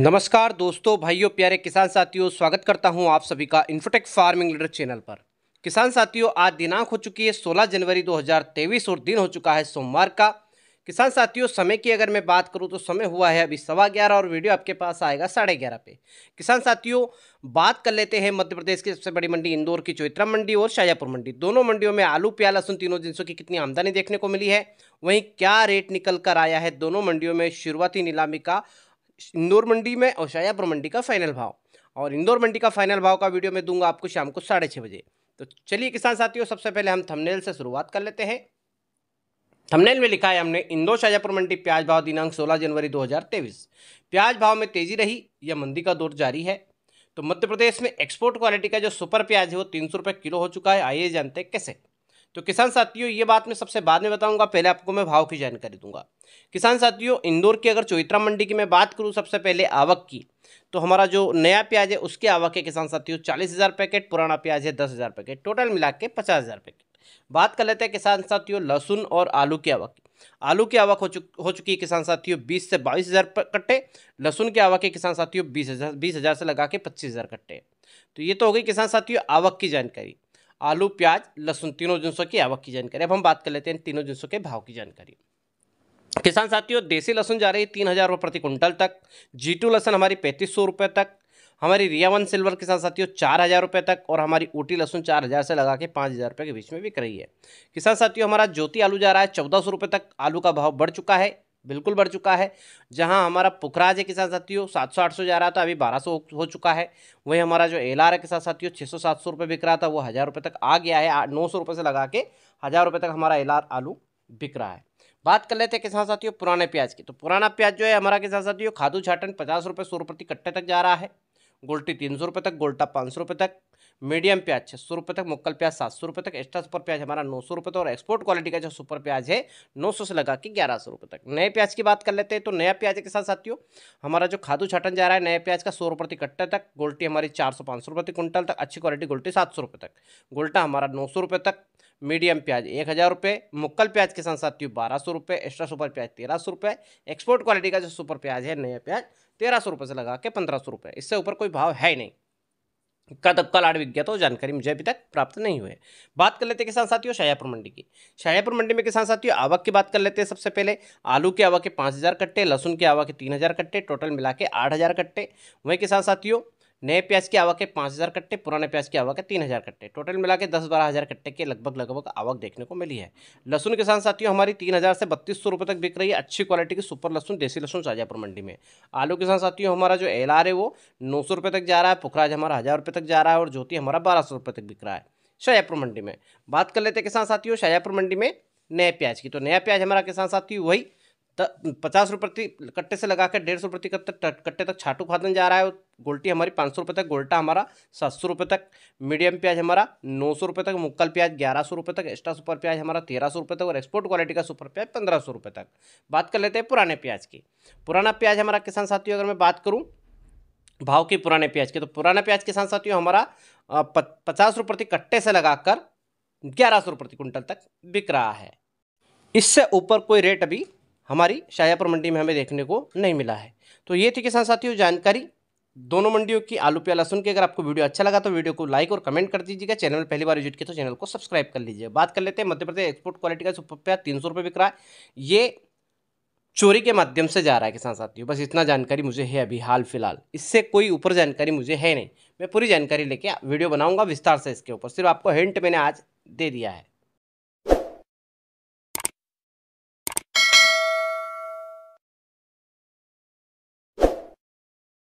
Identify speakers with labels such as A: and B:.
A: नमस्कार दोस्तों भाइयों प्यारे किसान साथियों स्वागत करता हूं आप सभी का इन्फोटेक फार्मिंग लीडर चैनल पर किसान साथियों आज दिनांक हो चुकी है 16 जनवरी 2023 और दिन हो चुका है सोमवार का किसान साथियों समय की अगर मैं बात करूं तो समय हुआ है अभी सवा ग्यारह और वीडियो आपके पास आएगा साढ़े ग्यारह पे किसान साथियों बात कर लेते हैं मध्य प्रदेश की सबसे बड़ी मंडी इंदौर की चौत्रा मंडी और शाजापुर मंडी दोनों मंडियों में आलू प्या लहसुन तीनों जिनसों की कितनी आमदनी देखने को मिली है वहीं क्या रेट निकल कर आया है दोनों मंडियों में शुरुआती नीलामी का इंदौर मंडी में और शाजापुर मंडी का फाइनल भाव और इंदौर मंडी का फाइनल भाव का वीडियो मैं दूंगा आपको शाम को साढ़े छः बजे तो चलिए किसान साथियों सबसे पहले हम थंबनेल से शुरुआत कर लेते हैं थंबनेल में लिखा है हमने इंदौर शाजापुर मंडी प्याज भाव दिनांक 16 जनवरी 2023 प्याज भाव में तेजी रही यह मंदी का दौर जारी है तो मध्य प्रदेश में एक्सपोर्ट क्वालिटी का जो सुपर प्याज है वो तीन सौ रुपये किलो हो चुका है आइए जानते हैं कैसे तो किसान साथियों ये बात मैं सबसे बाद में बताऊंगा पहले आपको मैं भाव की जानकारी दूंगा किसान साथियों इंदौर की अगर चोइत्रा मंडी की मैं बात करूँ सबसे पहले आवक की तो हमारा जो नया प्याज है उसके आवक है किसान साथियों चालीस हज़ार पैकेट पुराना प्याज है दस हज़ार पैकेट टोटल मिला के पचास हज़ार पैकेट बात कर लेते हैं किसान साथियों लहसुन और आलू की आवक की आलू की आवक हो, चुक, हो चुकी है किसान साथियों बीस से बाईस हज़ार कट्टे लहसुन की आवक है किसान साथियों बीस हज़ार बीस हज़ार से लगा के पच्चीस हज़ार कट्टे तो ये तो हो गई किसान साथियों आवक की जानकारी आलू प्याज लहसुन तीनों जिनसों की आवक की जानकारी अब हम बात कर लेते हैं तीनों जिनसों के भाव की जानकारी किसान साथियों देसी लहसुन जा रही है तीन हज़ार रुपये प्रति कुंटल तक जीटू लहसुन हमारी पैंतीस सौ रुपये तक हमारी रिया वन सिल्वर किसान साथियों चार हज़ार रुपये तक और हमारी ऊटी लहसुन चार हज़ार से लगा के पाँच हज़ार रुपये के बीच में बिक रही है किसान साथियों हमारा ज्योति आलू जा रहा है चौदह सौ रुपये तक आलू का भाव बढ़ चुका है बिल्कुल बढ़ चुका है जहां हमारा पुखराज है किसान साथियों सात सौ आठ सौ जा रहा था अभी बारह सौ हो चुका है वही हमारा जो एल आर है किसान साथियों छः सौ सात सौ रुपये बिक रहा था वो हज़ार रुपये तक आ गया है नौ सौ रुपये से लगा के हज़ार रुपये तक हमारा एल आर आलू बिक रहा है बात कर लेते हैं किसान साथियों पुराने प्याज की तो पुराना प्याज जो है हमारा किसान साथियों खादू छाटन पचास रुपये सौ रुपये प्रति कट्टे तक जा रहा है गोल्टी तीन सौ रुपये तक गोल्टा पाँच सौ रुपये तक मीडियम प्याज छः सौ रुपये तक मुक्कल प्याज सात सौ रुपये तक एक्स्ट्रा सुपर प्याज हमारा नौ सौ रुपये तक और एक्सपोर्ट क्वालिटी का जो सुपर प्याज है नौ सौ से लगा के ग्यारह सौ रुपये तक नए प्याज की बात कर लेते हैं तो नया प्याज के साथ साथियों हमारा जो खादू छाटन जा रहा है नया प्याज का सौ रुपये प्रति कट्टे तक गोल्टी हमारी चार सौ पाँच सौ रुपये प्रति कुंटल तक अच्छी क्वालिटी गोल्टी सात सौ रुपये तक गोल्टा हमारा नौ सौ रुपये तक मीडियम प्याज एक हज़ार रुपये मुक्कल प्याज के साथ साथियों बारह सौ रुपये एक्स्ट्रा सुपर प्याज तेरह सौ रुपये एक्सपोर्ट क्वालिटी का जो सुपर प्याज है नया प्याज तेरह सौ रुपये से लगा के पंद्रह सौ रुपये इससे ऊपर कोई भाव है ही नहीं का कल आठ विज्ञा और तो जानकारी मुझे अभी तक प्राप्त नहीं हुए बात कर लेते हैं किसान साथियों शाहपुर मंडी की शाहपुर मंडी में किसान साथियों आवक की बात कर लेते हैं सबसे पहले आलू की आवक के पाँच हज़ार कट्टे लहसुन की आवक के तीन हज़ार कट्टे टोटल मिला के आठ हज़ार कट्टे वहीं किसान साथियों नए प्याज की आवक है पाँच हज़ार कट्टे पुराने प्याज की आवक है तीन हज़ार कट्टे टोटल मिला के दस बारह हज़ार कट्टे के लगभग लगभग आवक देखने को मिली है लहसुन किसान साथियों हमारी तीन हज़ार से बत्तीस सौ रुपये तक बिक रही है अच्छी क्वालिटी की सुपर लहसुन देसी लहसुन शाजापुर मंडी में आलू किसान साथियों हमारा जो एल है वो नौ सौ रुपये तक जा रहा है पुखराज हमारा हज़ार रुपये तक जा रहा है और ज्योति हमारा बारह सौ रुपये तक बिक रहा है शाजापुर मंडी में बात कर लेते किसान साथियों शाजापुर मंडी में नए प्याज की तो नया प्याज हमारा किसान साथी वही पचास रुपये प्रति कट्टे से लगाकर डेढ़ सौ प्रति कट्टे तक छाटू खादन जा रहा है गोल्टी हमारी पाँच सौ रुपये तक गोल्टा हमारा सात सौ रुपये तक मीडियम प्याज हमारा नौ सौ रुपये तक मुक्कल प्याज ग्यारह सौ रुपये तक एक्स्ट्रा सुपर प्याज हमारा तेरह सौ रुपये तक और एक्सपोर्ट क्वालिटी का सुपर प्याज पंद्रह सौ रुपये तक बात कर लेते हैं पुराने प्याज की पुराना प्याज हमारा किसान साथियों अगर मैं बात करूँ भाव की पुराने प्याज की तो पुराना प्याज किसान साथियों हमारा पचास रुपये प्रति कट्टे से लगाकर ग्यारह सौ प्रति कुंटल तक बिक रहा है इससे ऊपर कोई रेट अभी हमारी शाहजहाँपुर मंडी में हमें देखने को नहीं मिला है तो ये थी किसान साथियों जानकारी दोनों मंडियों की आलू प्याज लहसुन की अगर आपको वीडियो अच्छा लगा तो वीडियो को लाइक और कमेंट कर दीजिएगा चैनल में पहली बार विजिट किया तो चैनल को सब्सक्राइब कर लीजिए बात कर लेते हैं मध्य प्रदेश एक्सपोर्ट क्वालिटी का सुपर प्याज तीन सौ रुपये बिक रहा है ये चोरी के माध्यम से जा रहा है किसान साथियों बस इतना जानकारी मुझे है अभी हाल फिलहाल इससे कोई ऊपर जानकारी मुझे है नहीं मैं पूरी जानकारी लेके वीडियो बनाऊंगा विस्तार से इसके ऊपर सिर्फ आपको हिंट मैंने आज दे दिया है